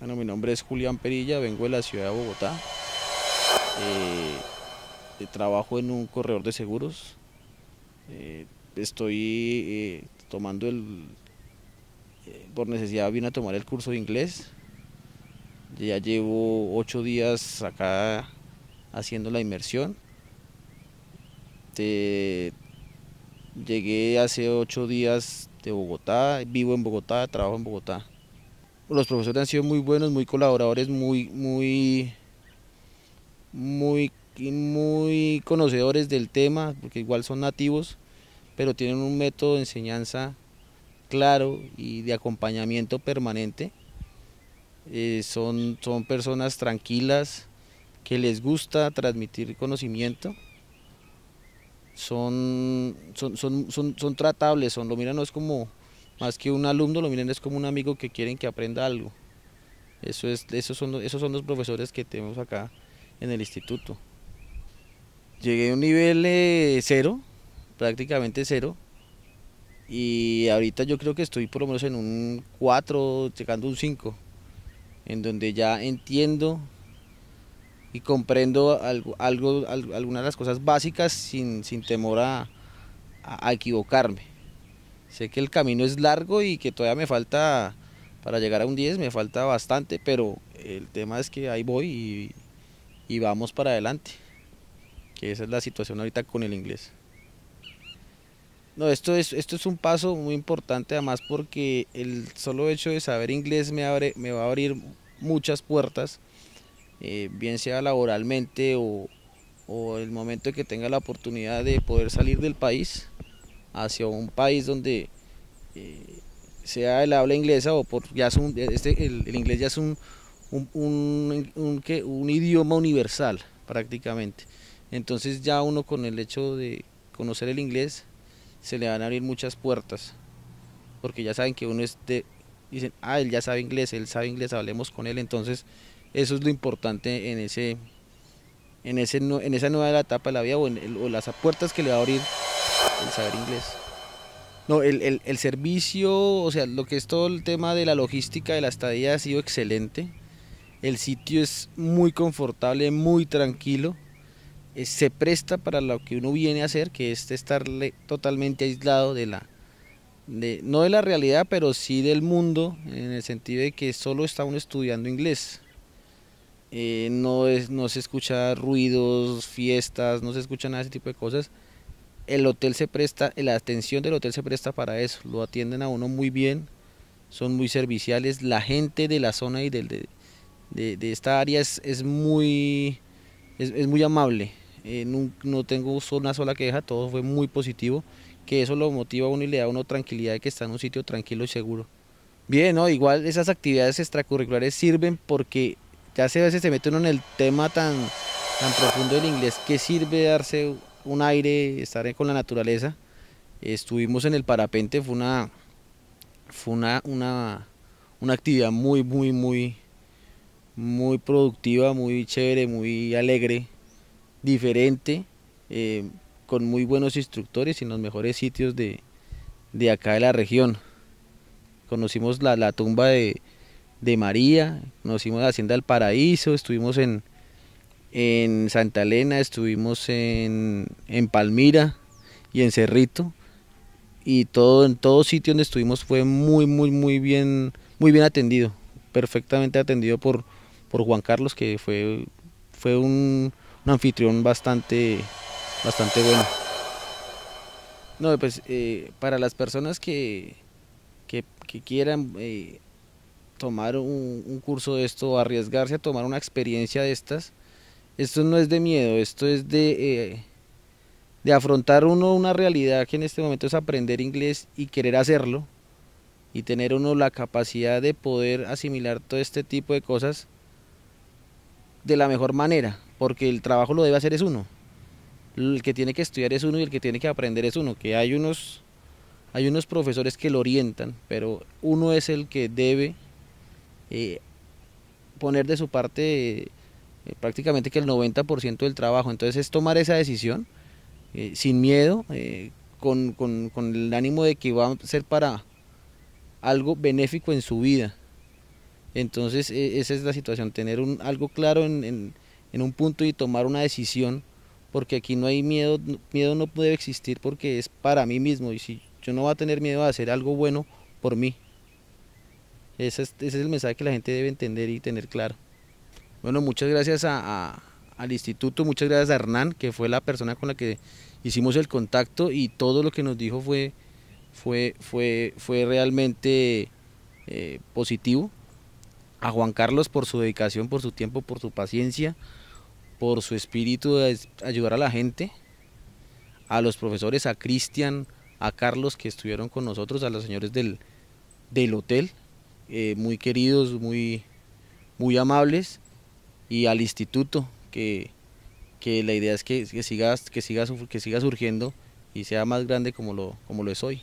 Bueno, mi nombre es Julián Perilla, vengo de la ciudad de Bogotá. Eh, trabajo en un corredor de seguros. Eh, estoy eh, tomando el, por necesidad vine a tomar el curso de inglés. Ya llevo ocho días acá haciendo la inmersión. llegué hace ocho días de Bogotá, vivo en Bogotá, trabajo en Bogotá los profesores han sido muy buenos, muy colaboradores, muy, muy, muy, muy conocedores del tema, porque igual son nativos, pero tienen un método de enseñanza claro y de acompañamiento permanente. Eh, son, son personas tranquilas, que les gusta transmitir conocimiento. Son, son, tratables, son, lo miran, no es como más que un alumno, lo miren es como un amigo que quieren que aprenda algo. Eso es, esos, son, esos son los profesores que tenemos acá en el instituto. Llegué a un nivel eh, cero, prácticamente cero, y ahorita yo creo que estoy por lo menos en un 4, llegando a un 5, en donde ya entiendo y comprendo algo, algunas de las cosas básicas sin, temor a equivocarme. Sé que el camino es largo y que todavía me falta, para llegar a un 10 me falta bastante, pero el tema es que ahí voy y, vamos para adelante. Que esa es la situación ahorita con el inglés. No, esto es, esto es un paso muy importante además porque el solo hecho de saber inglés me, abre, me va a abrir muchas puertas, eh, bien sea laboralmente o, el momento que tenga la oportunidad de poder salir del país hacia un país donde eh, sea el habla inglesa o por ya es este, el, inglés ya es un, un, un, idioma universal prácticamente. Entonces ya uno con el hecho de conocer el inglés se le van a abrir muchas puertas porque ya saben que uno es de, dicen, ah, él ya sabe inglés, él sabe inglés, hablemos con él. Entonces eso es lo importante en ese en, ese, en esa nueva etapa de la vida o en, o las puertas que le va a abrir el saber inglés. No, el, servicio, o sea, lo que es todo el tema de la logística de la estadía ha sido excelente. El sitio es muy confortable, muy tranquilo. Eh, se presta para lo que uno viene a hacer, que es estar totalmente aislado de la, no de la realidad, pero sí del mundo, en el sentido de que solo está uno estudiando inglés. Eh, no, es, no se escucha ruidos, fiestas, no se escucha nada de ese tipo de cosas el hotel se presta, la atención del hotel se presta para eso, lo atienden a uno muy bien, son muy serviciales, la gente de la zona y del, de, esta área es, muy, es, muy amable, eh, no, tengo una sola queja, todo fue muy positivo, que eso lo motiva a uno y le da a uno tranquilidad de que está en un sitio tranquilo y seguro. Bien, ¿no? igual esas actividades extracurriculares sirven porque ya se, a veces se mete uno en el tema tan, tan profundo del inglés ¿qué sirve darse un aire, estar con la naturaleza. Estuvimos en el parapente, fue una, fue una, una, actividad muy, muy, muy, muy productiva, muy chévere, muy alegre, diferente, eh, con muy buenos instructores y en los mejores sitios de, acá de la región. Conocimos la, tumba de, de María, conocimos la Hacienda del Paraíso, estuvimos en, en Santa Elena, estuvimos en, en Palmira y en Cerrito. Y todo, en todo sitio donde estuvimos fue muy, muy, muy bien, muy bien atendido, perfectamente atendido por, por Juan Carlos, que fue, fue un, anfitrión bastante, bastante bueno. pues eh, para las personas que, que, quieran eh, tomar un, un curso de esto, arriesgarse a tomar una experiencia de estas, esto no es de miedo, esto es de, eh, de afrontar uno una realidad que en este momento es aprender inglés y querer hacerlo y tener uno la capacidad de poder asimilar todo este tipo de cosas de la mejor manera, porque el trabajo lo debe hacer es uno. El que tiene que estudiar es uno y el que tiene que aprender es uno, que hay unos hay unos profesores que lo orientan, pero uno es el que debe eh, poner de su parte eh, prácticamente que el 90% del trabajo. Entonces es tomar esa decisión eh, sin miedo, eh, con, el ánimo de que va a ser para algo benéfico en su vida. Entonces e, esa es la situación, tener un, algo claro en, un punto y tomar una decisión, porque aquí no hay miedo, miedo no puede existir porque es para mí mismo y si yo no voy a tener miedo a hacer algo bueno por mí. ese es el mensaje que la gente debe entender y tener claro. Bueno, muchas gracias a, al instituto, muchas gracias a Hernán, que fue la persona con la que hicimos el contacto y todo lo que nos dijo fue, fue, fue, fue realmente eh, positivo. A Juan Carlos por su dedicación, por su tiempo, por su paciencia, por su espíritu de ayudar a la gente. A los profesores, a Cristian, a Carlos que estuvieron con nosotros, a los señores del, del hotel, eh, muy queridos, muy, muy amables y al instituto, que, que la idea es que, que siga, que, siga, que siga surgiendo y sea más grande como lo, como lo es hoy.